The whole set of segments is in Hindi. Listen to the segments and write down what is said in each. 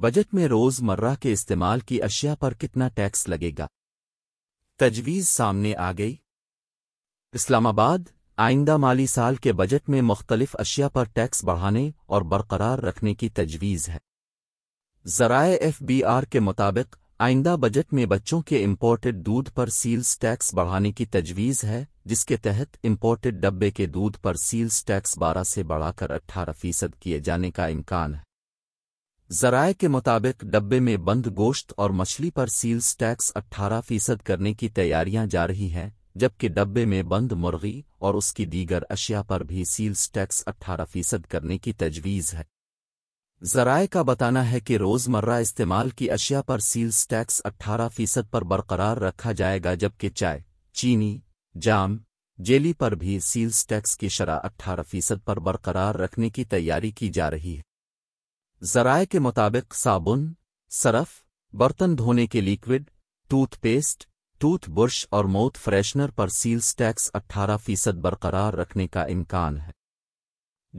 बजट में रोजमर्रा के इस्तेमाल की अशिया पर कितना टैक्स लगेगा तजवीज़ सामने आ गई इस्लामाबाद आइंदा माली साल के बजट में मुख्तलिफ अशिया पर टैक्स बढ़ाने और बरकरार रखने की तजवीज़ है जराए एफ बी आर के मुताबिक आइंदा बजट में बच्चों के इम्पोर्टेड दूध पर सील्स टैक्स बढ़ाने की तजवीज़ है जिसके तहत इम्पोर्टेड डब्बे के दूध पर सील्स टैक्स 12 से बढ़ाकर 18 फीसद किए जाने का इम्कान है जराए के मुताबिक डब्बे में बंद गोश्त और मछली पर सील्स टैक्स 18 फीसद करने की तैयारियां जा रही हैं जबकि डब्बे में बंद मुर्गी और उसकी दीगर अशिया पर भी सील्स टैक्स 18 फीसद करने की तजवीज़ है जराए का बताना है कि रोज़मर्रा इस्तेमाल की अशिया पर सील्स टैक्स 18 फीसद पर बरकरार रखा जाएगा जबकि चाय चीनी जाम जेली पर भी सील्स टैक्स की शरह अट्ठारह फीसद पर बरकरार रखने की तैयारी की जा रही है जराए के मुताबिक साबुन सरफ बर्तन धोने के लिक्विड टूथपेस्ट टूथब्रश और मौत फ्रेशनर पर सील्स टैक्स 18 फीसद बरकरार रखने का इम्कान है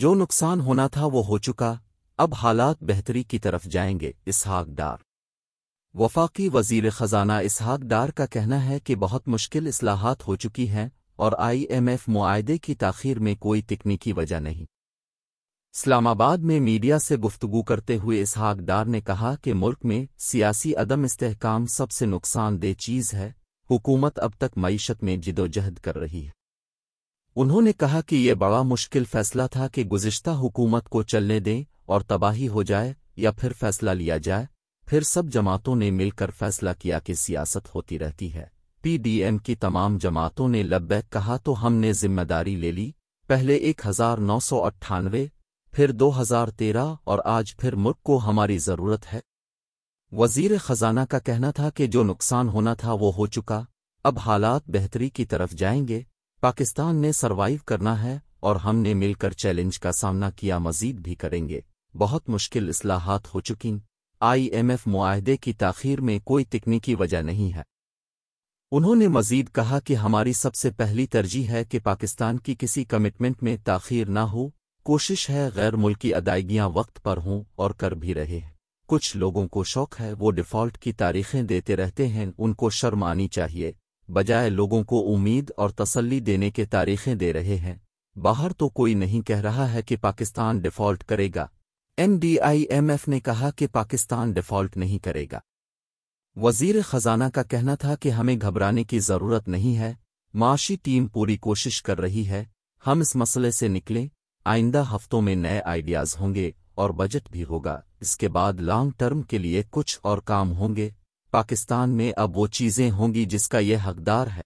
जो नुकसान होना था वो हो चुका अब हालात बेहतरी की तरफ जाएंगे इसहाक डार वफाकी वजीर ख़जाना इसहाक डार का कहना है कि बहुत मुश्किल असलाहत हो चुकी हैं और आईएमएफ मुआहदे की ताखीर में कोई तकनीकी वजह नहीं इस्लामाबाद में मीडिया से गुफ्तगू करते हुए इसहाक डार ने कहा कि मुल्क में सियासी अदम इस्तेकाम सबसे नुकसानदेह चीज़ है हुकूमत अब तक मीशत में जिदोजहद कर रही है उन्होंने कहा कि ये बड़ा मुश्किल फैसला था कि गुज्त हुकूमत को चलने दें और तबाही हो जाए या फिर फैसला लिया जाए फिर सब जमातों ने मिलकर फैसला किया कि सियासत होती रहती है पीडीएम की तमाम जमातों ने लब्बैक कहा तो हमने जिम्मेदारी ले ली पहले एक हजार नौ सौ अट्ठानवे फिर 2013 और आज फिर मुल्क को हमारी ज़रूरत है वजीर ख़जाना का कहना था कि जो नुकसान होना था वो हो चुका अब हालात बेहतरी की तरफ जाएंगे पाकिस्तान ने सरवाइव करना है और हमने मिलकर चैलेंज का सामना किया मजीद भी करेंगे बहुत मुश्किल असलाहत हो चुकी आईएमएफ मुआहदे की ताखीर में कोई तकनीकी वजह नहीं है उन्होंने मजीद कहा कि हमारी सबसे पहली तरजीह है कि पाकिस्तान की किसी कमिटमेंट में ताखीर ना हो कोशिश है गैर मुल्की अदायगियां वक्त पर हों और कर भी रहे हैं कुछ लोगों को शौक है वो डिफ़ॉल्ट की तारीखें देते रहते हैं उनको शर्म आनी चाहिए बजाय लोगों को उम्मीद और तसल्ली देने के तारीखें दे रहे हैं बाहर तो कोई नहीं कह रहा है कि पाकिस्तान डिफ़ॉल्ट करेगा एनडीआईएमएफ ने कहा कि पाकिस्तान डिफ़ॉल्ट नहीं करेगा वजीर ख़जाना का कहना था कि हमें घबराने की ज़रूरत नहीं है माशी टीम पूरी कोशिश कर रही है हम इस मसले से निकलें आइंदा हफ्तों में नए आइडियाज होंगे और बजट भी होगा इसके बाद लॉन्ग टर्म के लिए कुछ और काम होंगे पाकिस्तान में अब वो चीज़ें होंगी जिसका यह हकदार है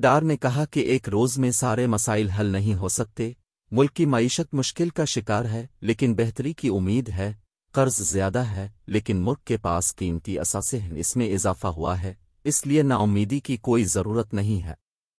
डार ने कहा कि एक रोज़ में सारे मसाइल हल नहीं हो सकते मुल्क की मीशत मुश्किल का शिकार है लेकिन बेहतरी की उम्मीद है कर्ज ज्यादा है लेकिन मुल्क के पास कीमती असासे हैं इसमें इजाफा हुआ है इसलिए नाउमीदी की कोई ज़रूरत नहीं है